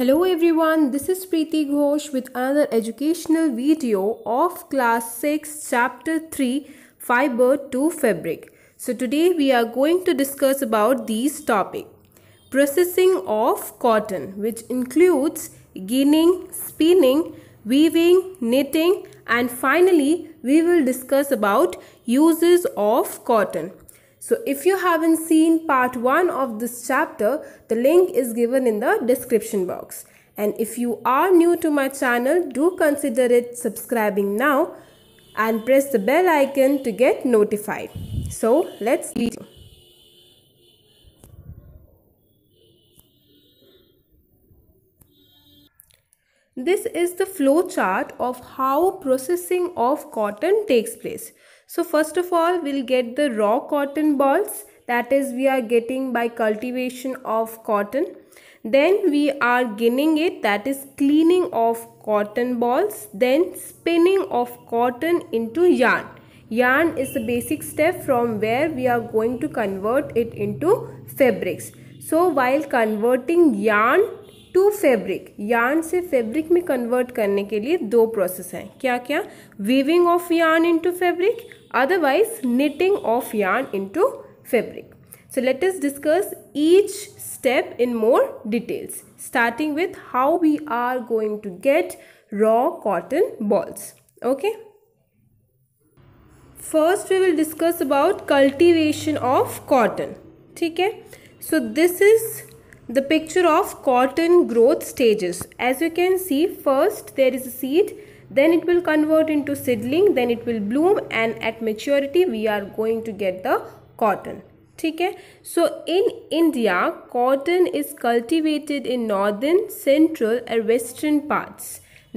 Hello everyone, this is Preeti Ghosh with another educational video of class 6 chapter 3 fiber to fabric. So today we are going to discuss about these topic. Processing of cotton which includes ginning, spinning, weaving, knitting and finally we will discuss about uses of cotton. So if you haven't seen part 1 of this chapter, the link is given in the description box. And if you are new to my channel, do consider it subscribing now and press the bell icon to get notified. So let's read. This is the flow chart of how processing of cotton takes place. So first of all, we'll get the raw cotton balls that is we are getting by cultivation of cotton. Then we are ginning it that is cleaning of cotton balls. Then spinning of cotton into yarn. Yarn is the basic step from where we are going to convert it into fabrics. So while converting yarn to fabric, yarn से fabric में convert करने के लिए दो process हैं क्या क्या Weaving of yarn into fabric otherwise knitting of yarn into fabric. So let us discuss each step in more details starting with how we are going to get raw cotton balls. Okay. First we will discuss about cultivation of cotton. Okay. So this is the picture of cotton growth stages. As you can see first there is a seed then it will convert into seedling then it will bloom and at maturity we are going to get the cotton ठीक है so in India cotton is cultivated in northern central और western parts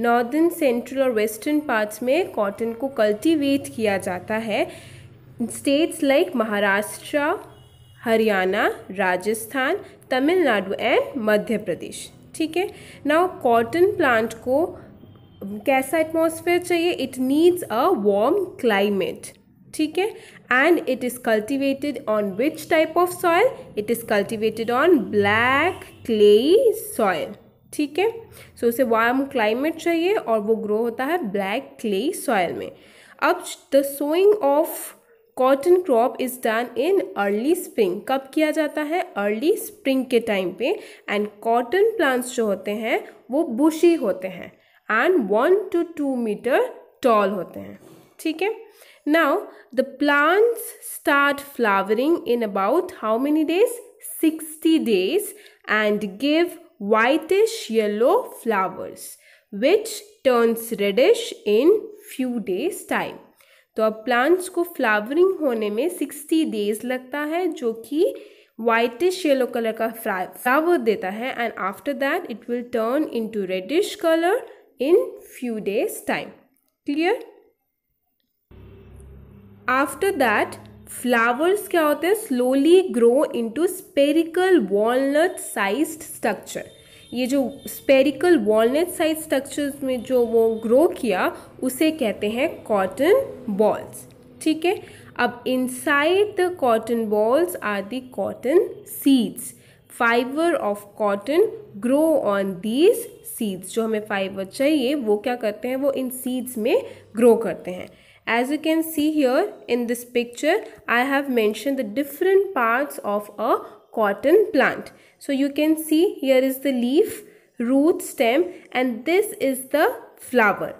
northern central और western parts में cotton को cultivate किया जाता है states like Maharashtra Haryana Rajasthan Tamil Nadu and Madhya Pradesh ठीक है नाउ कॉटन प्लांट को कैसा एटमॉस्फेयर चाहिए it needs a warm climate ठीक है and it is cultivated on which type of soil it is cultivated on black clay soil ठीक है सो उसे वार्म क्लाइमेट चाहिए और वो ग्रो होता है ब्लैक क्ले सॉयल में अब the sowing of cotton crop is done in early spring कब किया जाता है अर्ली स्प्रिंग के टाइम पे एंड कॉटन प्लांट्स जो होते हैं वो बुशी होते हैं and one to two metre tall होते हैं ठीक है now the plants start flowering in about how many days sixty days and give whitish yellow flowers which turns reddish in few days time तो अब plants को flowering होने में sixty days लगता है जो कि वाइटिश येलो कलर का फ्लावर देता है and after that it will turn into reddish colour in few days time clear after that flowers क्या होते हैं slowly grow into spherical walnut sized structure ये जो स्पेरिकल वॉलनट साइज स्ट्रक्चर्स में जो वो ग्रो किया उसे कहते हैं कॉटन बॉल्स ठीक है अब inside the cotton balls are the cotton seeds fibre of cotton grow on these seeds जो हमें फाइबर चाहिए वो क्या करते हैं वो इन सीड्स में ग्रो करते हैं as you can see here in this picture I have mentioned the different parts of a cotton plant so you can see here is the leaf root stem and this is the flower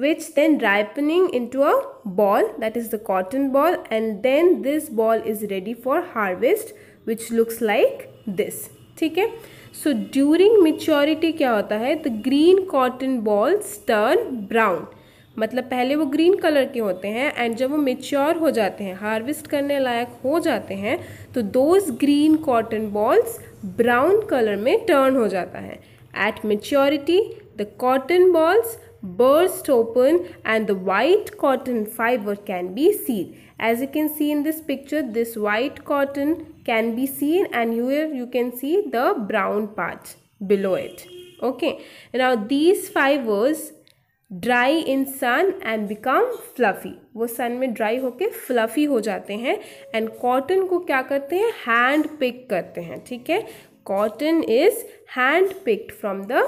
which then ripening into a ball that is the cotton ball and then this ball is ready for harvest which looks like this ठीक है so during maturity क्या होता है the green cotton balls turn brown मतलब पहले वो green colour के होते हैं एंड जब वो मेच्योर हो जाते हैं हार्वेस्ट करने लायक हो जाते हैं तो those green cotton balls brown colour में टर्न हो जाता है at maturity the cotton balls burst open and the white cotton fiber can be seen as you can see in this picture this white cotton can be seen and here you can see the brown part below it okay now these fibers dry in sun and become fluffy वो sun में dry होके fluffy हो जाते हैं and cotton को क्या करते हैं हैंड पिक करते हैं ठीक है cotton is hand picked from the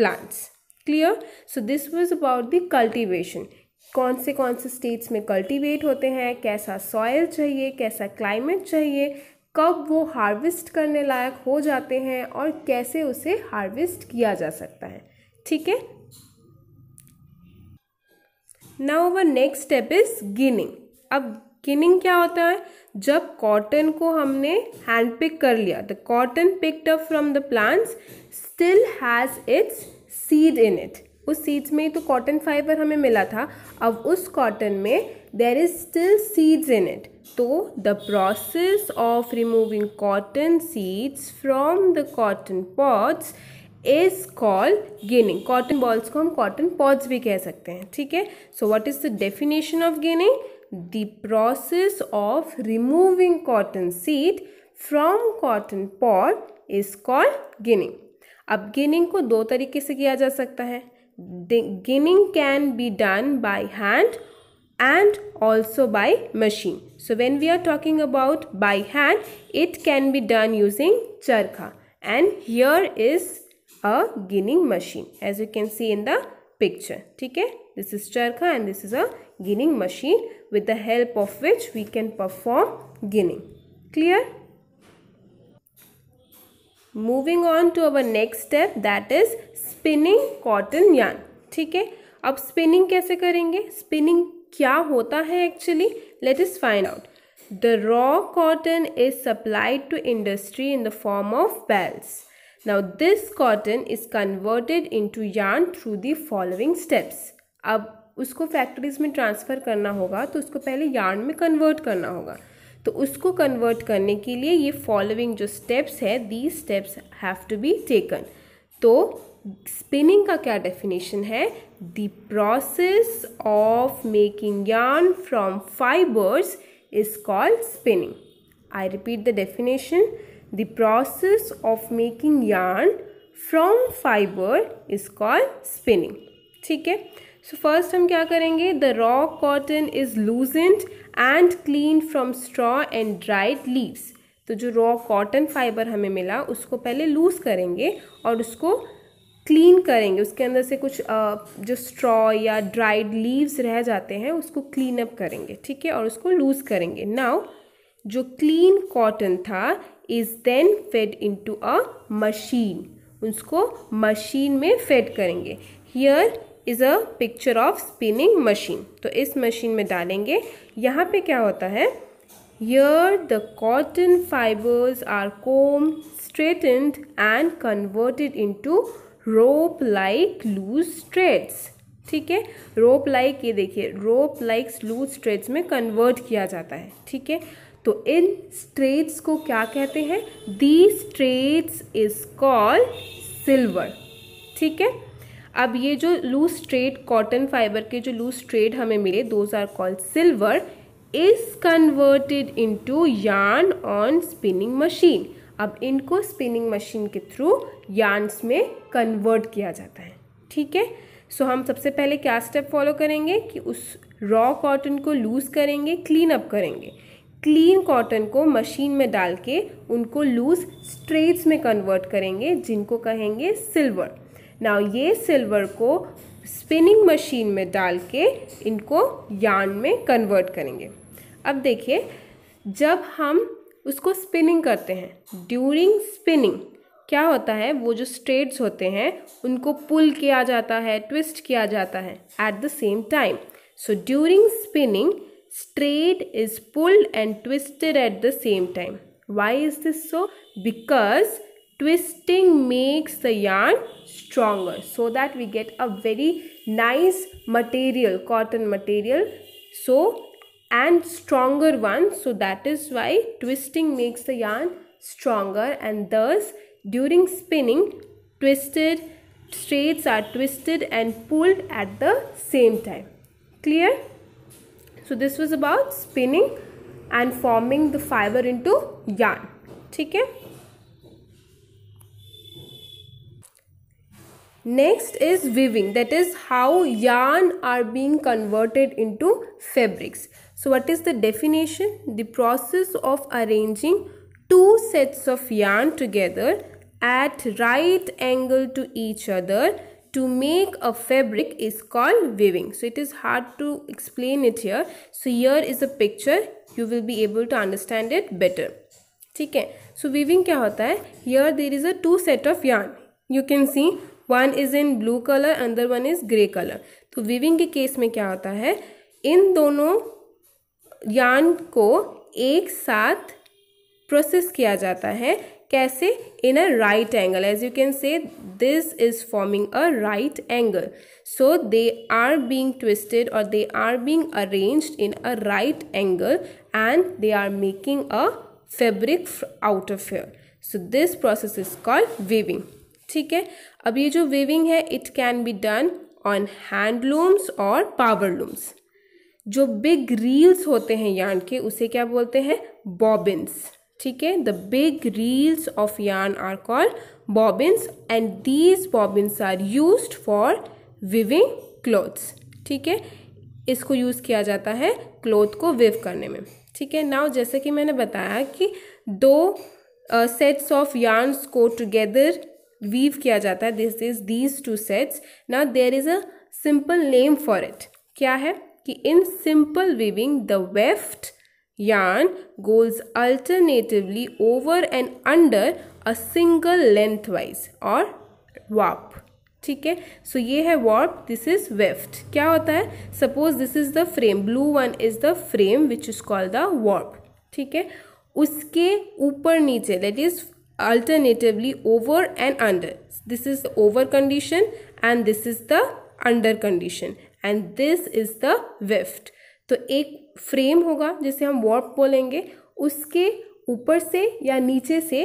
plants clear so this was about the cultivation कौन से कौन से स्टेट्स में कल्टीवेट होते हैं कैसा सॉयल चाहिए कैसा क्लाइमेट चाहिए कब वो हार्वेस्ट करने लायक हो जाते हैं और कैसे उसे हार्वेस्ट किया जा सकता है ठीक है now the next step is ginning अब गिनिंग क्या होता है जब कॉटन को हमने हैंड पिक कर लिया the cotton picked up from the plants still has its seed in it उस सीड्स में ही तो कॉटन फाइबर हमें मिला था अब उस कॉटन में there is still seeds in it तो the process of removing cotton seeds from the cotton pods is called ginning cotton balls को हम कॉटन पॉड्स भी कह सकते हैं ठीक है so what is the definition of ginning the process of removing cotton seed from cotton pod is called ginning अब ginning को दो तरीके से किया जा सकता है ginning can be done by hand and also by machine. So when we are talking about by hand, it can be done using charkha. And here is a ginning machine as you can see in the picture. Okay? This is charkha and this is a ginning machine with the help of which we can perform ginning. Clear? Moving on to our next step that is spinning cotton yarn. ठीक है spinning spinning कैसे Spinning क्या होता है actually let us find out the raw cotton is supplied to industry in the form of bales now this cotton is converted into yarn through the following steps अब उसको factories में transfer करना होगा तो उसको पहले yarn में convert करना होगा तो उसको कन्वर्ट करने के लिए ये फॉलोइंग जो स्टेप्स है the steps have to be taken तो स्पिनिंग का क्या डेफिनेशन है the process of making yarn from fibres is called spinning I repeat the definition the process of making yarn from fibre is called spinning ठीक है so first हम क्या करेंगे the raw cotton is loosened and clean from straw and dried leaves तो जो raw cotton fibre हमें मिला उसको पहले लूज करेंगे और उसको क्लीन करेंगे उसके अंदर से कुछ जो स्ट्रॉ या ड्राइड लीव्स रह जाते हैं उसको क्लीन अप करेंगे ठीक है और उसको लूज़ करेंगे नाउ जो क्लीन कॉटन था is then fed into a machine उसको मशीन में फेड करेंगे here is a picture of spinning machine तो इस मशीन में डालेंगे यहाँ पे क्या होता है here the cotton fibres are combed straightened and converted into rope like loose strands ठीक है रोप लाइक ये देखिए रोप लाइक लूज स्ट्रेट्स में कन्वर्ट किया जाता है ठीक है तो इन स्ट्रेट्स को क्या कहते हैं the strands is called sliver ठीक है अब ये जो लूज स्ट्रेट कॉटन फाइबर के जो लूज स्ट्रेट हमें मिले those are called sliver is converted to yarn on spinning machine अब इनको स्पिनिंग मशीन के थ्रू यान्स में कन्वर्ट किया जाता है ठीक है सो हम सबसे पहले क्या स्टेप फॉलो करेंगे कि उस रॉ कॉटन को लूज़ करेंगे क्लीन अप करेंगे क्लीन कॉटन को मशीन में डाल के उनको लूज स्ट्रेट्स में कन्वर्ट करेंगे जिनको कहेंगे सिल्वर नाउ ये सिल्वर को स्पिनिंग मशीन में डाल के इनको यार्न में कन्वर्ट करेंगे अब देखिए जब हम उसको स्पिनिंग करते हैं ड्यूरिंग स्पिनिंग क्या होता है वो जो स्ट्रेट्स होते हैं उनको पुल किया जाता है ट्विस्ट किया जाता है at the same time so during spinning strand is pulled and twisted at the same time why is this so because twisting makes the yarn stronger so that we get a very nice material cotton material so and stronger one so that is why twisting makes the yarn stronger and thus during spinning twisted straits are twisted and pulled at the same time clear so this was about spinning and forming the fiber into yarn Okay. Next is weaving, that is how yarn are being converted into fabrics. So what is the definition? The process of arranging two sets of yarn together at right angle to each other to make a fabric is called weaving. So it is hard to explain it here. So here is a picture. You will be able to understand it better. ठीक है सो weaving क्या होता है here there is a two set of yarn you can see one is in blue colour अंदर one is grey colour तो weaving के case में क्या होता है इन दोनों यान को एक साथ प्रोसेस किया जाता है कैसे in a right angle as you can see this is forming a right angle so they are being twisted और they are being arranged in a right angle and they are making a fabric out of here so this process is called weaving ठीक है अब ये जो weaving है it can be done on handlooms और power looms जो big reels होते हैं यान के उसे क्या बोलते हैं बॉबिन्स ठीक है the big reels of yarn are called bobbins and these bobbins are use for weaving clothes ठीक है इसको यूज़ किया जाता है क्लोथ को विव करने में ठीक है नाउ जैसे कि मैंने बताया कि दो सेट्स ऑफ यार्न्स को टुगेदर वीव किया जाता है this is these two sets now there is a simple name for it क्या है कि simple weaving the weft yarn goes alternatively over and under a single lengthwise और warp ठीक है सो ये है वॉप दिस इज वेफ्ट क्या होता है suppose this is the frame blue one is the frame which is called the warp ठीक है उसके ऊपर नीचे that is alternatively over and under this is the over condition and this is the under condition and this is the weft तो एक frame होगा जिसे हम वॉर्प बोलेंगे उसके ऊपर से या नीचे से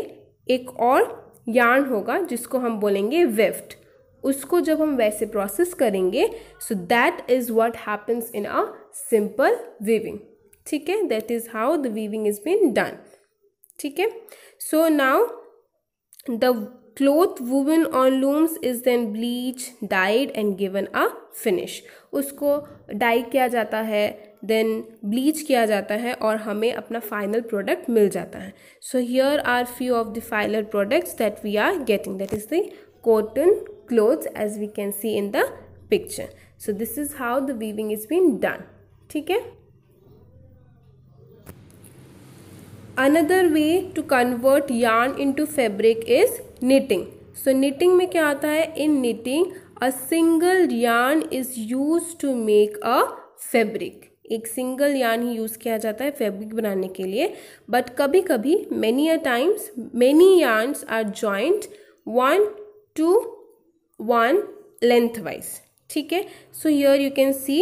एक और यार्न होगा जिसको हम बोलेंगे विफ्ट उसको जब हम वैसे प्रोसेस करेंगे so that is what happens in a simple weaving ठीक है that is how the weaving is been done ठीक है so now the cloth woven on looms is then bleach dyed and given a finish उसको dye किया जाता है then bleach किया जाता है और हमें अपना फाइनल प्रोडक्ट मिल जाता है so here are few of the final products that we are getting that is the cotton clothes as we can see in the picture so this is how the weaving is been done ठीक है another way to convert yarn into fabric is knitting so knitting में क्या आता है in knitting a single yarn is use to make a fabric एक single yarn ही use किया जाता है फेब्रिक बनाने के लिए बट कभी कभी many a times many yarns are joined one to one lengthwise ठीक है so here you can see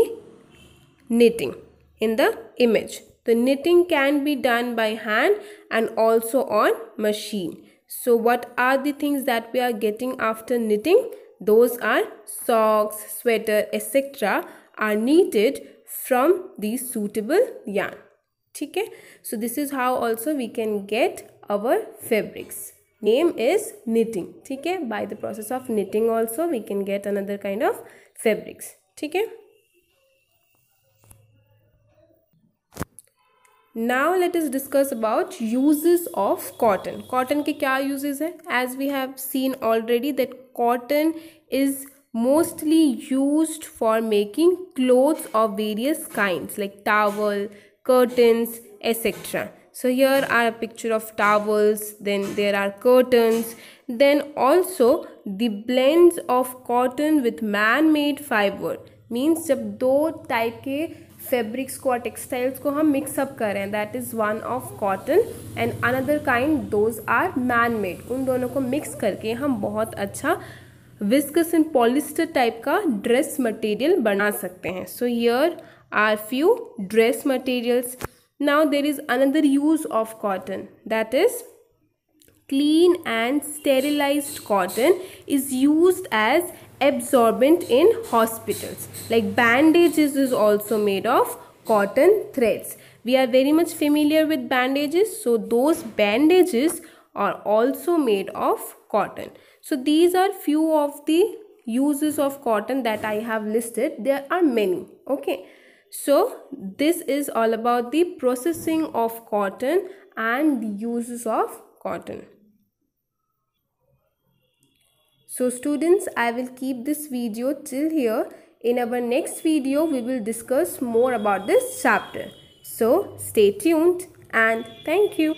knitting in the image तो knitting can be done by hand and also on machine so what are the things that we are getting after knitting Those are socks, sweater, etc. are knitted from the suitable yarn. Okay, so this is how also we can get our fabrics. Name is knitting. Okay, by the process of knitting also we can get another kind of fabrics. Okay. Now let us discuss about uses of cotton cotton के क्या uses हैं as we have seen already that cotton is mostly use for making clothes of various kinds like towel curtains etc so here are a picture of towels then there are curtains then also the blends of cotton with man made fiber means जब दो type के fabrics को और textiles को हम mix up कर रहे हैं that is one of cotton and another kind those are man made उन दोनों को मिक्स करके हम बहुत अच्छा विस्कस एंड पॉलिस्टर टाइप का ड्रेस मटेरियल बना सकते हैं so here are few dress materials now there is another use of cotton that is clean and sterilized cotton is used as absorbent in hospitals. Like bandages is also made of cotton threads. We are very much familiar with bandages. So those bandages are also made of cotton. So these are few of the uses of cotton that I have listed. There are many. Okay. So this is all about the processing of cotton and the uses of cotton. So students, I will keep this video till here. In our next video, we will discuss more about this chapter. So stay tuned and thank you.